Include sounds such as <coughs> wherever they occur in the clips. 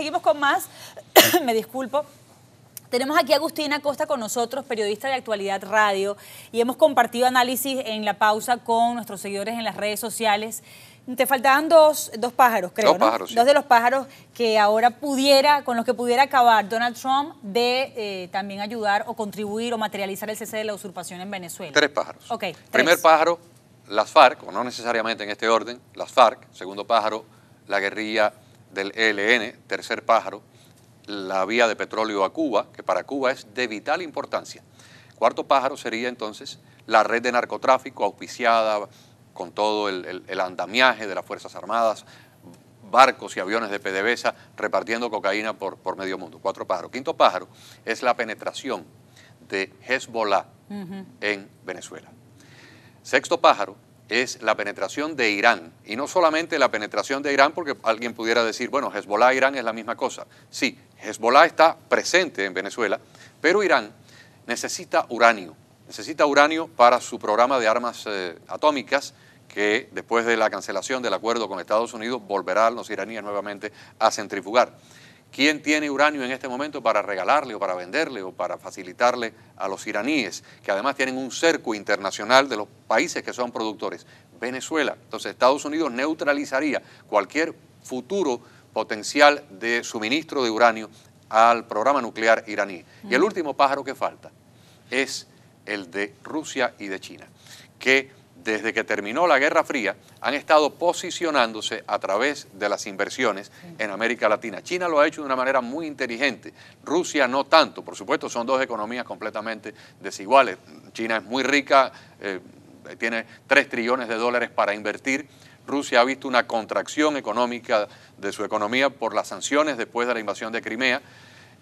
seguimos con más. <coughs> Me disculpo. Tenemos aquí a Agustina Costa con nosotros, periodista de Actualidad Radio, y hemos compartido análisis en la pausa con nuestros seguidores en las redes sociales. Te faltaban dos, pájaros, creo. Dos pájaros. Sí. Dos de los pájaros que ahora pudiera, con los que pudiera acabar Donald Trump de eh, también ayudar o contribuir o materializar el cese de la usurpación en Venezuela. Tres pájaros. Ok. Primer pájaro, las FARC, o no necesariamente en este orden, las FARC. Segundo pájaro, la guerrilla del ELN, Tercer Pájaro, la vía de petróleo a Cuba, que para Cuba es de vital importancia. Cuarto pájaro sería entonces la red de narcotráfico auspiciada con todo el, andamiaje de las Fuerzas Armadas, barcos y aviones de PDVSA repartiendo cocaína por, por medio mundo. Cuatro pájaros. Quinto pájaro es la penetración de Hezbollah en Venezuela. Sexto pájaro es la penetración de Irán. Y no solamente la penetración de Irán, porque alguien pudiera decir, bueno, Hezbollah, Irán es la misma cosa. Sí, Hezbollah está presente en Venezuela, pero Irán necesita uranio. Necesita uranio para su programa de armas eh, atómicas que después de la cancelación del acuerdo con Estados Unidos volverán los iraníes nuevamente a centrifugar. ¿Quién tiene uranio en este momento para regalarle o para venderle o para facilitarle a los iraníes, que además tienen un cerco internacional de los países que son productores? Venezuela. Entonces Estados Unidos neutralizaría cualquier futuro potencial de suministro de uranio al programa nuclear iraní. Y el mm. último pájaro que falta es el de Rusia y de China, que desde que terminó la Guerra Fría, han estado posicionándose a través de las inversiones en América Latina. China lo ha hecho de una manera muy inteligente, Rusia no tanto, por supuesto son dos economías completamente desiguales. China es muy rica, eh, tiene 3 trillones de dólares para invertir. Rusia ha visto una contracción económica de su economía por las sanciones después de la invasión de Crimea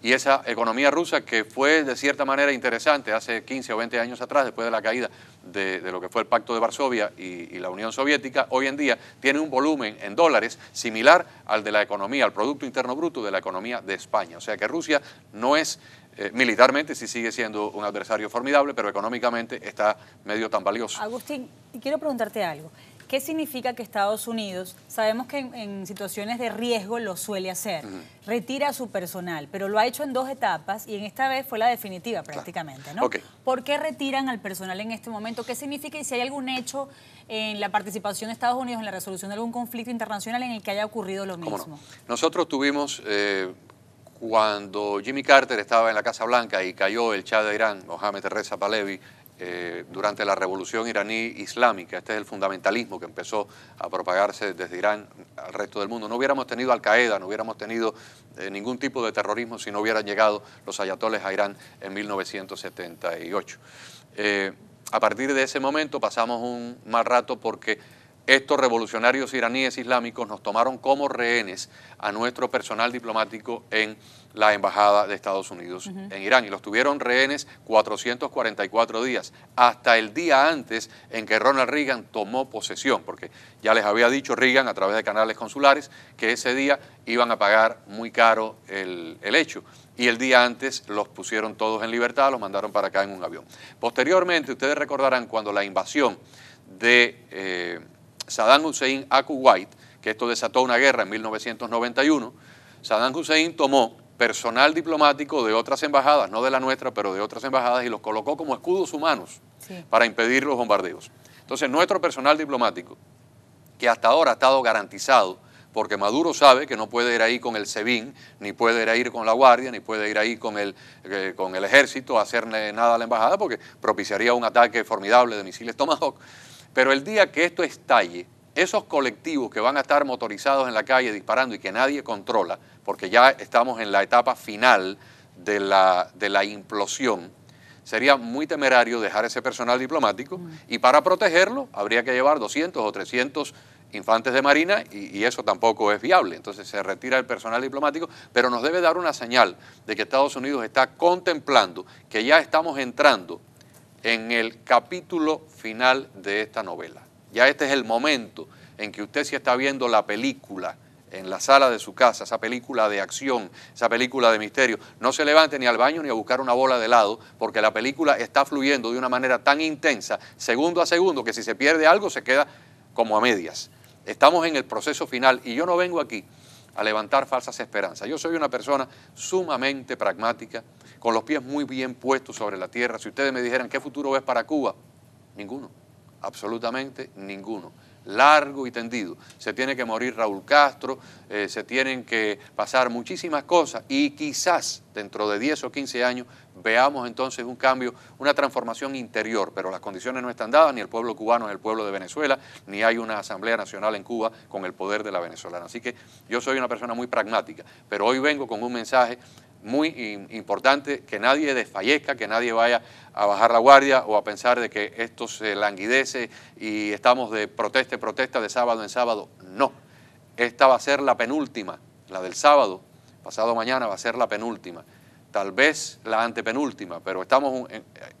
y esa economía rusa que fue de cierta manera interesante hace 15 o 20 años atrás, después de la caída de, lo que fue el Pacto de Varsovia y, la Unión Soviética, hoy en día tiene un volumen en dólares similar al de la economía, al Producto Interno Bruto de la economía de España. O sea que Rusia no es, eh, militarmente sí sigue siendo un adversario formidable, pero económicamente está medio tan valioso. Agustín, quiero preguntarte algo. ¿Qué significa que Estados Unidos, sabemos que en, situaciones de riesgo lo suele hacer, retira a su personal, pero lo ha hecho en dos etapas y en esta vez fue la definitiva prácticamente, ¿no? ¿Por qué retiran al personal en este momento? ¿Qué significa y si hay algún hecho en la participación de Estados Unidos en la resolución de algún conflicto internacional en el que haya ocurrido lo mismo? Nosotros tuvimos... Eh, cuando Jimmy Carter estaba en la Casa Blanca y cayó el chá de Irán, Mohamed Reza Palevi, eh, durante la revolución iraní islámica, este es el fundamentalismo que empezó a propagarse desde Irán al resto del mundo, no hubiéramos tenido Al Qaeda, no hubiéramos tenido eh, ningún tipo de terrorismo si no hubieran llegado los ayatoles a Irán en 1978. Eh, a partir de ese momento pasamos un mal rato porque estos revolucionarios iraníes islámicos nos tomaron como rehenes a nuestro personal diplomático en la Embajada de Estados Unidos en Irán y los tuvieron rehenes 444 días, hasta el día antes en que Ronald Reagan tomó posesión, porque ya les había dicho Reagan a través de canales consulares que ese día iban a pagar muy caro el, hecho y el día antes los pusieron todos en libertad, los mandaron para acá en un avión. Posteriormente, ustedes recordarán cuando la invasión de... Eh, Saddam Hussein a Kuwait, que esto desató una guerra en 1991, Saddam Hussein tomó personal diplomático de otras embajadas, no de la nuestra, pero de otras embajadas, y los colocó como escudos humanos para impedir los bombardeos. Entonces, nuestro personal diplomático, que hasta ahora ha estado garantizado, porque Maduro sabe que no puede ir ahí con el SEBIN, ni puede ir ahí con la Guardia, ni puede ir ahí con el, eh, con el ejército a hacerle nada a la embajada, porque propiciaría un ataque formidable de misiles Tomahawk. Pero el día que esto estalle, esos colectivos que van a estar motorizados en la calle disparando y que nadie controla, porque ya estamos en la etapa final de la, de la implosión, sería muy temerario dejar ese personal diplomático mm. y para protegerlo habría que llevar 200 o 300 infantes de marina y, y, eso tampoco es viable. Entonces se retira el personal diplomático, pero nos debe dar una señal de que Estados Unidos está contemplando que ya estamos entrando en el capítulo final de esta novela. Ya este es el momento en que usted si está viendo la película en la sala de su casa, esa película de acción, esa película de misterio, no se levante ni al baño ni a buscar una bola de lado. porque la película está fluyendo de una manera tan intensa, segundo a segundo, que si se pierde algo se queda como a medias. Estamos en el proceso final y yo no vengo aquí a levantar falsas esperanzas. Yo soy una persona sumamente pragmática, con los pies muy bien puestos sobre la tierra. Si ustedes me dijeran, ¿qué futuro ves para Cuba? Ninguno, absolutamente ninguno largo y tendido. Se tiene que morir Raúl Castro, eh, se tienen que pasar muchísimas cosas y quizás dentro de 10 o 15 años veamos entonces un cambio, una transformación interior, pero las condiciones no están dadas, ni el pueblo cubano es el pueblo de Venezuela, ni hay una Asamblea Nacional en Cuba con el poder de la venezolana. Así que yo soy una persona muy pragmática, pero hoy vengo con un mensaje muy importante que nadie desfallezca, que nadie vaya a bajar la guardia o a pensar de que esto se languidece y estamos de protesta y protesta, de sábado en sábado. No, esta va a ser la penúltima, la del sábado, pasado mañana va a ser la penúltima. Tal vez la antepenúltima, pero estamos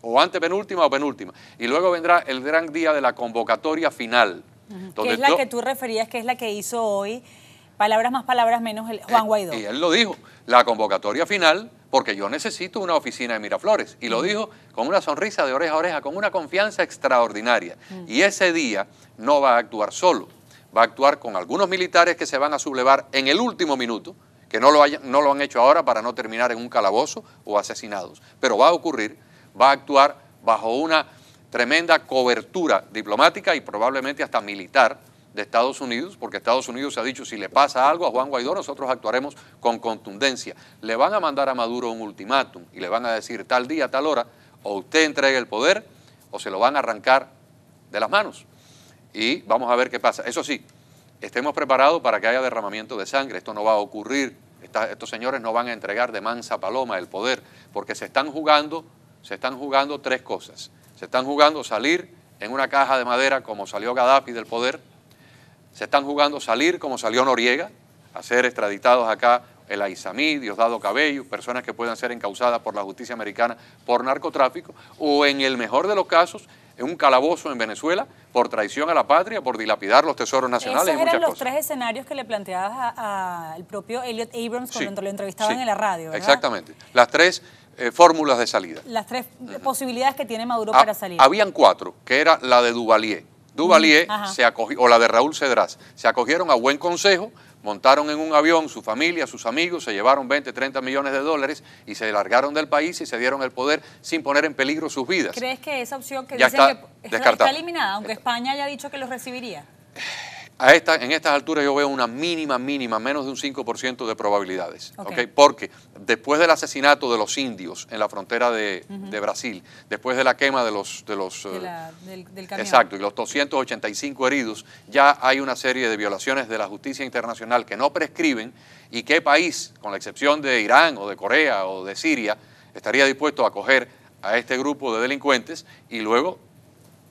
o antepenúltima o penúltima. Y luego vendrá el gran día de la convocatoria final. Que es la que tú referías, que es la que hizo hoy Palabras más, palabras menos, el Juan eh, Guaidó. Y él lo dijo, la convocatoria final, porque yo necesito una oficina de Miraflores. Y lo mm. dijo con una sonrisa de oreja a oreja, con una confianza extraordinaria. Mm. Y ese día no va a actuar solo, va a actuar con algunos militares que se van a sublevar en el último minuto, que no lo, no lo han hecho ahora para no terminar en un calabozo o asesinados. Pero va a ocurrir, va a actuar bajo una tremenda cobertura diplomática y probablemente hasta militar de Estados Unidos, porque Estados Unidos ha dicho, si le pasa algo a Juan Guaidó, nosotros actuaremos con contundencia. Le van a mandar a Maduro un ultimátum y le van a decir tal día, tal hora, o usted entregue el poder o se lo van a arrancar de las manos. Y vamos a ver qué pasa. Eso sí, estemos preparados para que haya derramamiento de sangre. Esto no va a ocurrir. estos señores no van a entregar de mansa paloma el poder, porque se están jugando, se están jugando tres cosas. Se están jugando salir en una caja de madera como salió Gaddafi del poder, se están jugando salir como salió Noriega, a ser extraditados acá el Aizamí, Diosdado Cabello, personas que puedan ser encausadas por la justicia americana por narcotráfico, o en el mejor de los casos, en un calabozo en Venezuela por traición a la patria, por dilapidar los tesoros nacionales. Esos y muchas eran los tres escenarios que le planteabas al propio Elliot Abrams cuando lo entrevistaban en la radio. ¿verdad? Exactamente, las tres eh, fórmulas de salida. Las tres posibilidades que tiene Maduro ah, para salir. Habían cuatro, que era la de Duvalier, Duvalier se acogió, o la de Raúl Cedrás, se acogieron a buen consejo, montaron en un avión su familia, sus amigos, se llevaron 20, 30 millones de dólares y se largaron del país y se dieron el poder sin poner en peligro sus vidas. ¿Crees que esa opción que ya dicen está que está, eliminada, aunque España haya dicho que los recibiría? <sighs> esta, en estas alturas yo veo una mínima, mínima, menos de un 5% de probabilidades. Porque después del asesinato de los indios en la frontera de, Brasil, después de la quema de los... De los eh, del, exacto, y los 285 heridos, ya hay una serie de violaciones de la justicia internacional que no prescriben y qué país, con la excepción de Irán o de Corea o de Siria, estaría dispuesto a acoger a este grupo de delincuentes y luego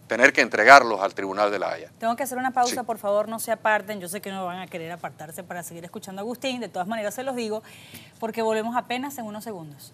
tener que entregarlos al Tribunal de la Haya. Tengo que hacer una pausa, por favor, no se aparten. Yo sé que no van a querer apartarse para seguir escuchando a Agustín, de todas maneras se los digo, porque volvemos apenas en unos segundos.